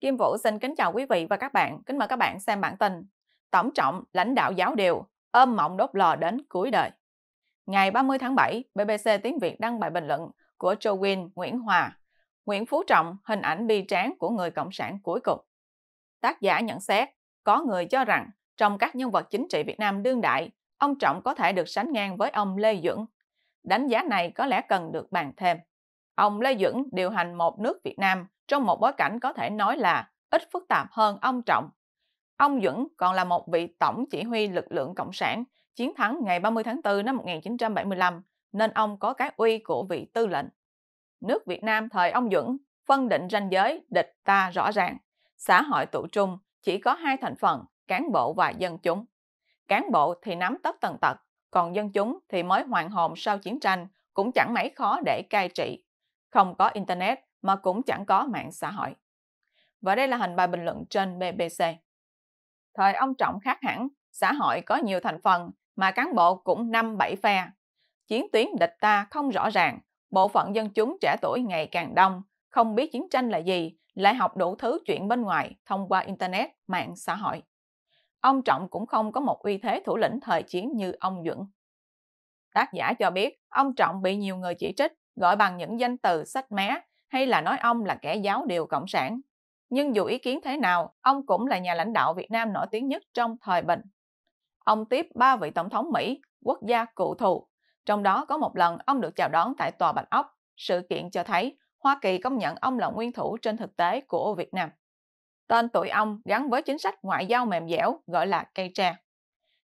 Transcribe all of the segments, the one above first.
Kim Vũ xin kính chào quý vị và các bạn, kính mời các bạn xem bản tin. Tổng trọng lãnh đạo giáo điều, ôm mộng đốt lò đến cuối đời. Ngày 30 tháng 7, BBC Tiếng Việt đăng bài bình luận của Joe Nguyễn Hòa, Nguyễn Phú Trọng hình ảnh bi tráng của người Cộng sản cuối cùng. Tác giả nhận xét, có người cho rằng trong các nhân vật chính trị Việt Nam đương đại, ông Trọng có thể được sánh ngang với ông Lê Duẩn. Đánh giá này có lẽ cần được bàn thêm. Ông Lê Duẩn điều hành một nước Việt Nam – trong một bối cảnh có thể nói là ít phức tạp hơn ông Trọng. Ông Duẩn còn là một vị tổng chỉ huy lực lượng Cộng sản chiến thắng ngày 30 tháng 4 năm 1975 nên ông có cái uy của vị tư lệnh. Nước Việt Nam thời ông Duẩn phân định ranh giới địch ta rõ ràng. Xã hội tụ trung chỉ có hai thành phần, cán bộ và dân chúng. Cán bộ thì nắm tất tần tật, còn dân chúng thì mới hoàn hồn sau chiến tranh cũng chẳng mấy khó để cai trị. Không có Internet, mà cũng chẳng có mạng xã hội. Và đây là hình bài bình luận trên BBC. Thời ông Trọng khác hẳn, xã hội có nhiều thành phần mà cán bộ cũng năm bảy phe. Chiến tuyến địch ta không rõ ràng, bộ phận dân chúng trẻ tuổi ngày càng đông, không biết chiến tranh là gì, lại học đủ thứ chuyện bên ngoài thông qua Internet, mạng xã hội. Ông Trọng cũng không có một uy thế thủ lĩnh thời chiến như ông Duẩn. Tác giả cho biết, ông Trọng bị nhiều người chỉ trích, gọi bằng những danh từ sách mé hay là nói ông là kẻ giáo điều cộng sản. Nhưng dù ý kiến thế nào, ông cũng là nhà lãnh đạo Việt Nam nổi tiếng nhất trong thời bình. Ông tiếp ba vị tổng thống Mỹ, quốc gia cụ thù. Trong đó có một lần ông được chào đón tại Tòa Bạch Ốc. Sự kiện cho thấy Hoa Kỳ công nhận ông là nguyên thủ trên thực tế của Việt Nam. Tên tuổi ông gắn với chính sách ngoại giao mềm dẻo gọi là cây tre.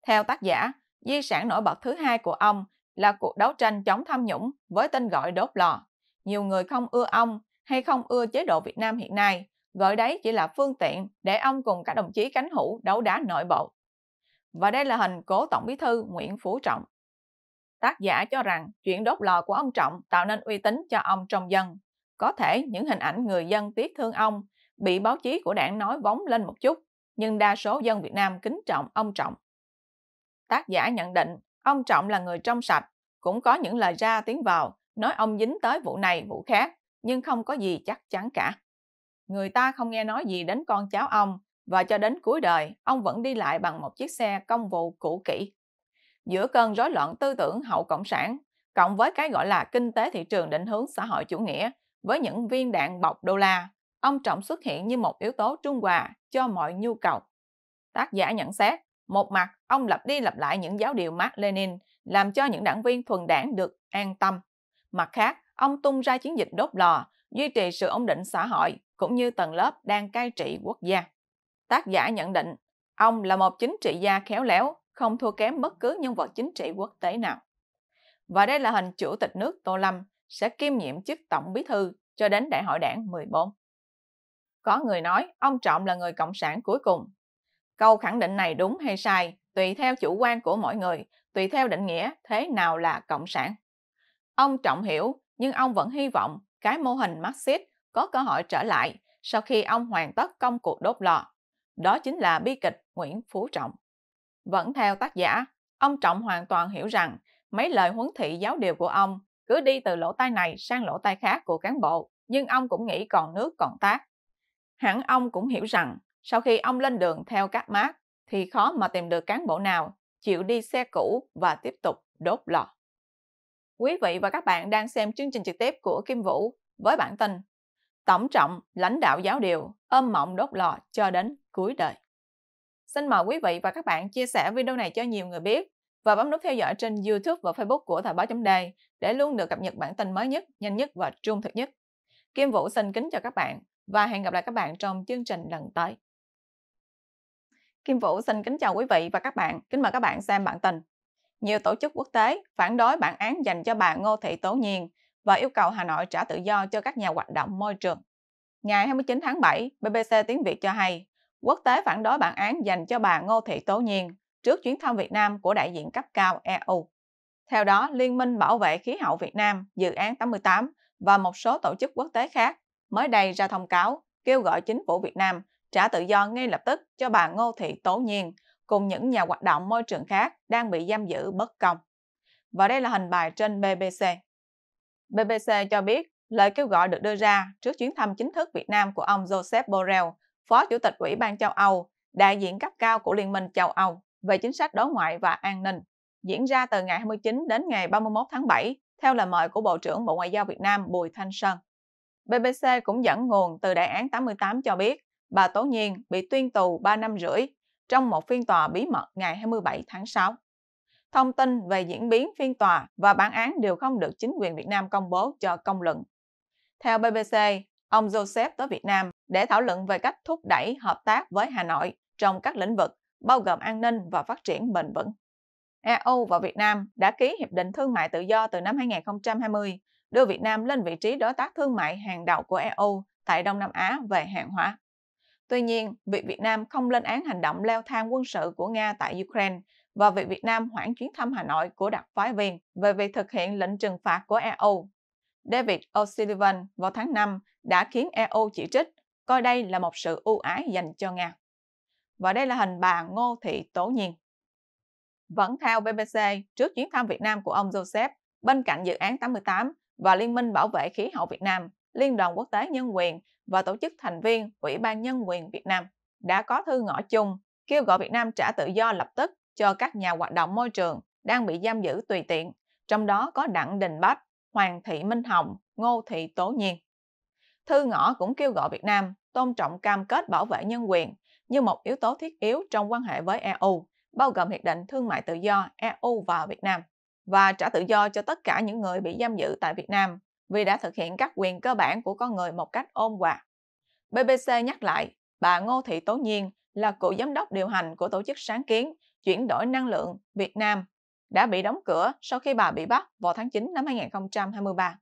Theo tác giả, di sản nổi bật thứ hai của ông là cuộc đấu tranh chống tham nhũng với tên gọi đốt lò nhiều người không ưa ông hay không ưa chế độ Việt Nam hiện nay, gọi đấy chỉ là phương tiện để ông cùng các đồng chí cánh hữu đấu đá nội bộ. Và đây là hình cố Tổng Bí thư Nguyễn Phú Trọng. Tác giả cho rằng chuyện đốt lò của ông Trọng tạo nên uy tín cho ông trong dân. Có thể những hình ảnh người dân tiếc thương ông bị báo chí của đảng nói vóng lên một chút, nhưng đa số dân Việt Nam kính trọng ông Trọng. Tác giả nhận định ông Trọng là người trong sạch, cũng có những lời ra tiếng vào, nói ông dính tới vụ này vụ khác, nhưng không có gì chắc chắn cả. Người ta không nghe nói gì đến con cháu ông, và cho đến cuối đời, ông vẫn đi lại bằng một chiếc xe công vụ cũ kỹ. Giữa cơn rối loạn tư tưởng hậu cộng sản, cộng với cái gọi là kinh tế thị trường định hướng xã hội chủ nghĩa, với những viên đạn bọc đô la, ông Trọng xuất hiện như một yếu tố trung hòa cho mọi nhu cầu. Tác giả nhận xét, một mặt, ông lặp đi lặp lại những giáo điều Mark Lenin, làm cho những đảng viên thuần đảng được an tâm. Mặt khác, ông tung ra chiến dịch đốt lò, duy trì sự ổn định xã hội cũng như tầng lớp đang cai trị quốc gia. Tác giả nhận định, ông là một chính trị gia khéo léo, không thua kém bất cứ nhân vật chính trị quốc tế nào. Và đây là hình chủ tịch nước Tô Lâm sẽ kiêm nhiệm chức tổng bí thư cho đến đại hội đảng 14. Có người nói ông Trọng là người cộng sản cuối cùng. Câu khẳng định này đúng hay sai tùy theo chủ quan của mỗi người, tùy theo định nghĩa thế nào là cộng sản. Ông Trọng hiểu nhưng ông vẫn hy vọng cái mô hình Marxist có cơ hội trở lại sau khi ông hoàn tất công cuộc đốt lò. Đó chính là bi kịch Nguyễn Phú Trọng. Vẫn theo tác giả, ông Trọng hoàn toàn hiểu rằng mấy lời huấn thị giáo điều của ông cứ đi từ lỗ tai này sang lỗ tai khác của cán bộ, nhưng ông cũng nghĩ còn nước còn tác. Hẳn ông cũng hiểu rằng sau khi ông lên đường theo các mát thì khó mà tìm được cán bộ nào chịu đi xe cũ và tiếp tục đốt lò. Quý vị và các bạn đang xem chương trình trực tiếp của Kim Vũ với bản tin Tổng trọng lãnh đạo giáo điều âm mộng đốt lò cho đến cuối đời. Xin mời quý vị và các bạn chia sẻ video này cho nhiều người biết và bấm nút theo dõi trên YouTube và Facebook của Thời báo chấm đề để luôn được cập nhật bản tin mới nhất, nhanh nhất và trung thực nhất. Kim Vũ xin kính chào các bạn và hẹn gặp lại các bạn trong chương trình lần tới. Kim Vũ xin kính chào quý vị và các bạn. Kính mời các bạn xem bản tin nhiều tổ chức quốc tế phản đối bản án dành cho bà Ngô Thị Tố Nhiên và yêu cầu Hà Nội trả tự do cho các nhà hoạt động môi trường. Ngày 29 tháng 7, BBC Tiếng Việt cho hay, quốc tế phản đối bản án dành cho bà Ngô Thị Tố Nhiên trước chuyến thăm Việt Nam của đại diện cấp cao EU. Theo đó, Liên minh Bảo vệ Khí hậu Việt Nam, Dự án 88 và một số tổ chức quốc tế khác mới đây ra thông cáo kêu gọi chính phủ Việt Nam trả tự do ngay lập tức cho bà Ngô Thị Tố Nhiên cùng những nhà hoạt động môi trường khác đang bị giam giữ bất công. Và đây là hình bài trên BBC. BBC cho biết lời kêu gọi được đưa ra trước chuyến thăm chính thức Việt Nam của ông Joseph Borrell, Phó Chủ tịch Ủy ban châu Âu, đại diện cấp cao của Liên minh châu Âu về chính sách đối ngoại và an ninh, diễn ra từ ngày 29 đến ngày 31 tháng 7 theo lời mời của Bộ trưởng Bộ Ngoại giao Việt Nam Bùi Thanh Sơn. BBC cũng dẫn nguồn từ Đại án 88 cho biết bà Tố Nhiên bị tuyên tù 3 năm rưỡi trong một phiên tòa bí mật ngày 27 tháng 6. Thông tin về diễn biến phiên tòa và bản án đều không được chính quyền Việt Nam công bố cho công luận. Theo BBC, ông Joseph tới Việt Nam để thảo luận về cách thúc đẩy hợp tác với Hà Nội trong các lĩnh vực bao gồm an ninh và phát triển bền vững. EU và Việt Nam đã ký Hiệp định Thương mại Tự do từ năm 2020, đưa Việt Nam lên vị trí đối tác thương mại hàng đầu của EU tại Đông Nam Á về hàng hóa. Tuy nhiên, việc Việt Nam không lên án hành động leo thang quân sự của Nga tại Ukraine và việc Việt Nam hoãn chuyến thăm Hà Nội của đặc phái viên về việc thực hiện lệnh trừng phạt của EU. David O'Sullivan vào tháng 5 đã khiến EU chỉ trích coi đây là một sự ưu ái dành cho Nga. Và đây là hình bà Ngô Thị Tố Nhiên. Vẫn theo BBC, trước chuyến thăm Việt Nam của ông Joseph, bên cạnh dự án 88 và Liên minh bảo vệ khí hậu Việt Nam, Liên đoàn Quốc tế Nhân quyền và tổ chức thành viên Ủy ban Nhân quyền Việt Nam đã có thư ngõ chung kêu gọi Việt Nam trả tự do lập tức cho các nhà hoạt động môi trường đang bị giam giữ tùy tiện, trong đó có Đặng Đình Bách, Hoàng Thị Minh Hồng, Ngô Thị Tố Nhiên. Thư ngõ cũng kêu gọi Việt Nam tôn trọng cam kết bảo vệ nhân quyền như một yếu tố thiết yếu trong quan hệ với EU, bao gồm hiệp định thương mại tự do EU và Việt Nam, và trả tự do cho tất cả những người bị giam giữ tại Việt Nam vì đã thực hiện các quyền cơ bản của con người một cách ôn hòa. BBC nhắc lại, bà Ngô Thị Tố Nhiên là cựu giám đốc điều hành của tổ chức sáng kiến chuyển đổi năng lượng Việt Nam đã bị đóng cửa sau khi bà bị bắt vào tháng 9 năm 2023.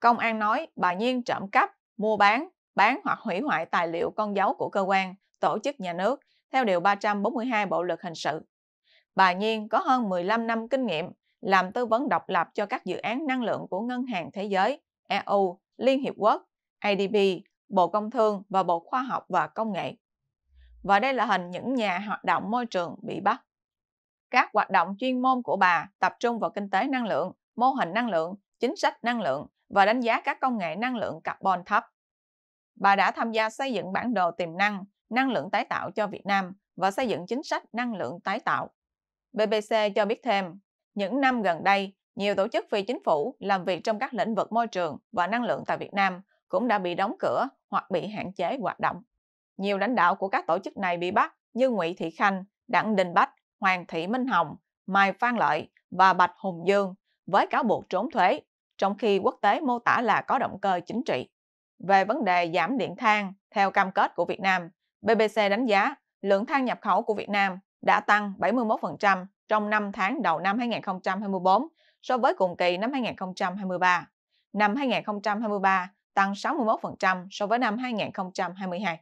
Công an nói bà Nhiên trộm cắp, mua bán, bán hoặc hủy hoại tài liệu con dấu của cơ quan, tổ chức nhà nước theo Điều 342 Bộ Luật Hình sự. Bà Nhiên có hơn 15 năm kinh nghiệm làm tư vấn độc lập cho các dự án năng lượng của Ngân hàng Thế giới, EU, Liên Hiệp Quốc, ADB, Bộ Công Thương và Bộ Khoa học và Công nghệ. Và đây là hình những nhà hoạt động môi trường bị bắt. Các hoạt động chuyên môn của bà tập trung vào kinh tế năng lượng, mô hình năng lượng, chính sách năng lượng và đánh giá các công nghệ năng lượng carbon thấp. Bà đã tham gia xây dựng bản đồ tiềm năng, năng lượng tái tạo cho Việt Nam và xây dựng chính sách năng lượng tái tạo. BBC cho biết thêm, những năm gần đây, nhiều tổ chức phi chính phủ làm việc trong các lĩnh vực môi trường và năng lượng tại Việt Nam cũng đã bị đóng cửa hoặc bị hạn chế hoạt động. Nhiều lãnh đạo của các tổ chức này bị bắt như Nguyễn Thị Khanh, Đặng Đình Bách, Hoàng Thị Minh Hồng, Mai Phan Lợi và Bạch Hùng Dương với cáo buộc trốn thuế, trong khi quốc tế mô tả là có động cơ chính trị. Về vấn đề giảm điện than theo cam kết của Việt Nam, BBC đánh giá lượng than nhập khẩu của Việt Nam đã tăng 71% trong 5 tháng đầu năm 2024 so với cùng kỳ năm 2023. Năm 2023 tăng 61% so với năm 2022.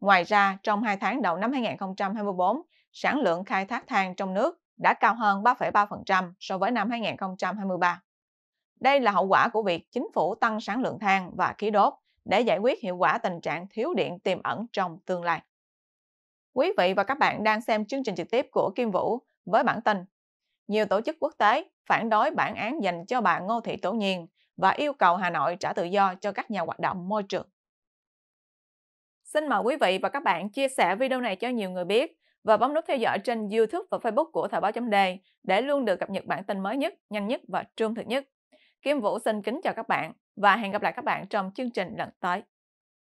Ngoài ra, trong 2 tháng đầu năm 2024, sản lượng khai thác than trong nước đã cao hơn 3,3% so với năm 2023. Đây là hậu quả của việc chính phủ tăng sản lượng than và khí đốt để giải quyết hiệu quả tình trạng thiếu điện tiềm ẩn trong tương lai. Quý vị và các bạn đang xem chương trình trực tiếp của Kim Vũ, với bản tin. Nhiều tổ chức quốc tế phản đối bản án dành cho bà Ngô Thị Tổ Nhiên và yêu cầu Hà Nội trả tự do cho các nhà hoạt động môi trường. Xin mời quý vị và các bạn chia sẻ video này cho nhiều người biết và bấm nút theo dõi trên YouTube và Facebook của Thời báo chấm đề để luôn được cập nhật bản tin mới nhất, nhanh nhất và trung thực nhất. Kim Vũ xin kính chào các bạn và hẹn gặp lại các bạn trong chương trình lần tới.